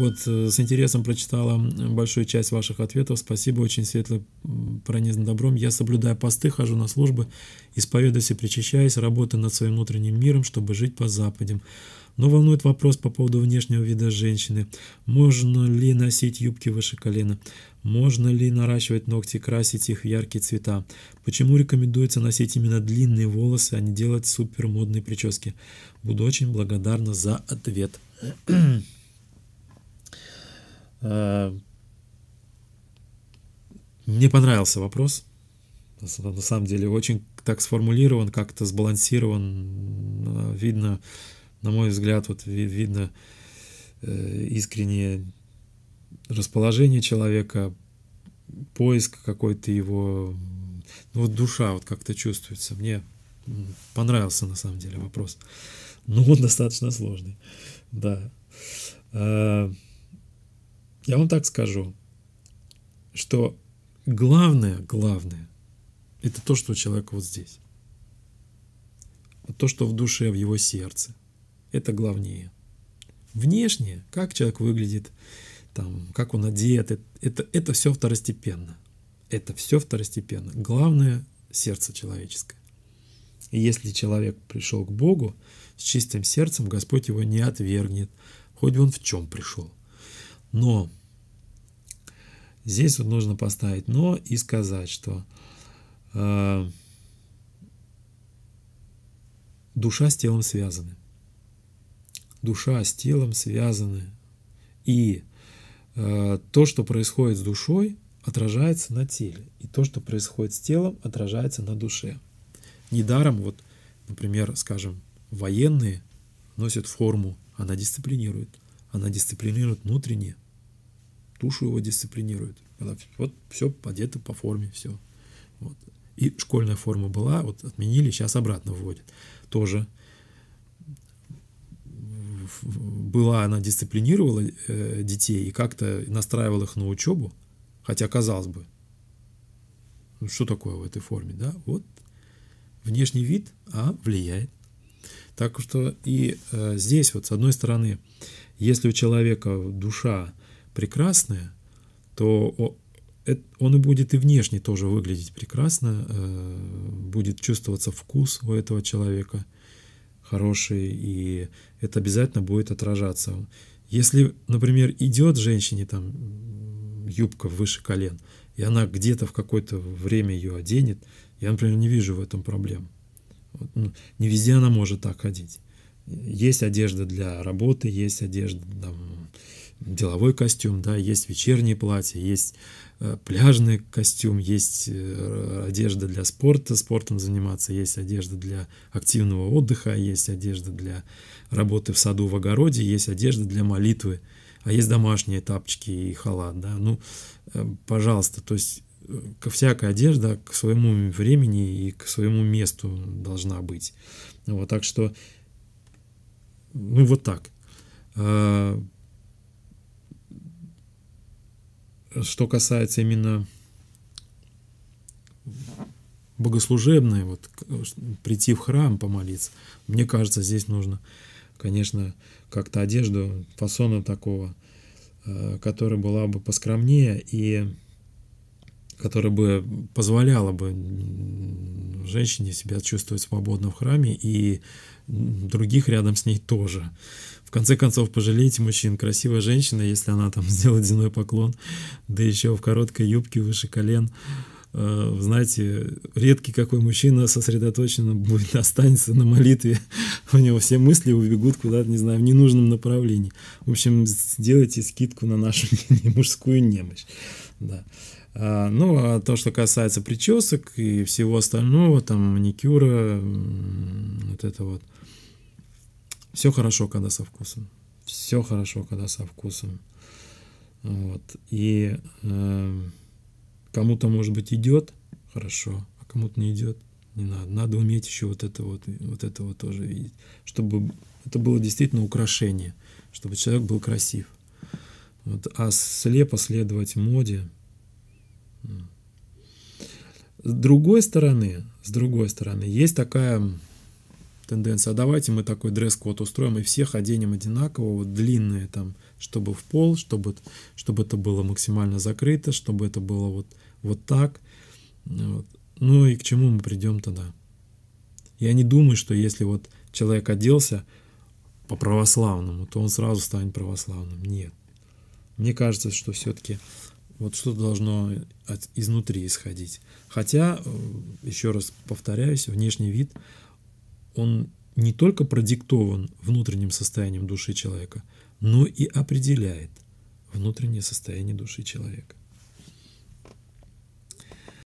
Вот, э, с интересом прочитала большую часть ваших ответов. Спасибо, очень светло пронизан добром. Я соблюдаю посты, хожу на службы, исповедуюсь и причащаюсь, работаю над своим внутренним миром, чтобы жить по западям. Но волнует вопрос по поводу внешнего вида женщины. Можно ли носить юбки выше колена? Можно ли наращивать ногти, красить их в яркие цвета? Почему рекомендуется носить именно длинные волосы, а не делать супермодные прически? Буду очень благодарна за ответ. Э, мне понравился вопрос. На самом деле очень так сформулирован, как-то сбалансирован. Э, видно, на мой взгляд, вот видно э, искреннее расположение человека, поиск какой-то его, ну вот душа вот как-то чувствуется. Мне понравился на самом деле вопрос. Но ну, он достаточно сложный, да. Я вам так скажу, что главное, главное, это то, что у человека вот здесь. То, что в душе, в его сердце. Это главнее. Внешнее, как человек выглядит, там, как он одет, это, это, это все второстепенно. Это все второстепенно. Главное – сердце человеческое. И если человек пришел к Богу с чистым сердцем, Господь его не отвергнет, хоть он в чем пришел. Но Здесь вот нужно поставить «но» и сказать, что э, душа с телом связаны. Душа с телом связаны. И э, то, что происходит с душой, отражается на теле. И то, что происходит с телом, отражается на душе. Недаром, вот, например, скажем, военные носят форму, она дисциплинирует. Она дисциплинирует внутренне, тушу его дисциплинирует. Когда вот все одето по форме, все. Вот. И школьная форма была, вот отменили, сейчас обратно вводят. Тоже была, она дисциплинировала э, детей и как-то настраивала их на учебу, хотя казалось бы, ну, что такое в этой форме, да? Вот внешний вид, а влияет. Так что и э, здесь вот с одной стороны, если у человека душа прекрасное, то он и будет и внешне тоже выглядеть прекрасно, э, будет чувствоваться вкус у этого человека хороший, и это обязательно будет отражаться. Если, например, идет женщине там юбка выше колен, и она где-то в какое-то время ее оденет, я, например, не вижу в этом проблем. Ну, не везде она может так ходить. Есть одежда для работы, есть одежда деловой костюм, да, есть вечерние платья, есть э, пляжный костюм, есть э, одежда для спорта, спортом заниматься, есть одежда для активного отдыха, есть одежда для работы в саду, в огороде, есть одежда для молитвы, а есть домашние тапочки и халат, да, ну, э, пожалуйста, то есть всякая одежда к своему времени и к своему месту должна быть. Вот, так что, ну, вот так. что касается именно богослужебной, вот прийти в храм помолиться, мне кажется, здесь нужно, конечно, как-то одежду фасона такого, э, которая была бы поскромнее и которая бы позволяла бы женщине себя чувствовать свободно в храме и других рядом с ней тоже. В конце концов, пожалейте мужчин. Красивая женщина, если она там сделает земной поклон, да еще в короткой юбке выше колен. Э, знаете, редкий какой мужчина сосредоточенно будет, останется на молитве. У него все мысли убегут куда-то, не знаю, в ненужном направлении. В общем, сделайте скидку на нашу мужскую немощь. Да. А, ну, а то, что касается причесок и всего остального, там, маникюра, вот это вот. Все хорошо, когда со вкусом. Все хорошо, когда со вкусом. Вот. И э, кому-то, может быть, идет хорошо, а кому-то не идет. Не надо. Надо уметь еще вот это вот, вот это вот тоже видеть. Чтобы это было действительно украшение, чтобы человек был красив. Вот. А слепо следовать моде – с другой стороны, с другой стороны, есть такая тенденция, а давайте мы такой дресс-код устроим и всех оденем одинаково, вот длинные там, чтобы в пол, чтобы, чтобы это было максимально закрыто, чтобы это было вот, вот так. Вот. Ну и к чему мы придем тогда? Я не думаю, что если вот человек оделся по православному, то он сразу станет православным. Нет. Мне кажется, что все-таки вот что должно от, изнутри исходить. Хотя, э, еще раз повторяюсь, внешний вид, он не только продиктован внутренним состоянием души человека, но и определяет внутреннее состояние души человека.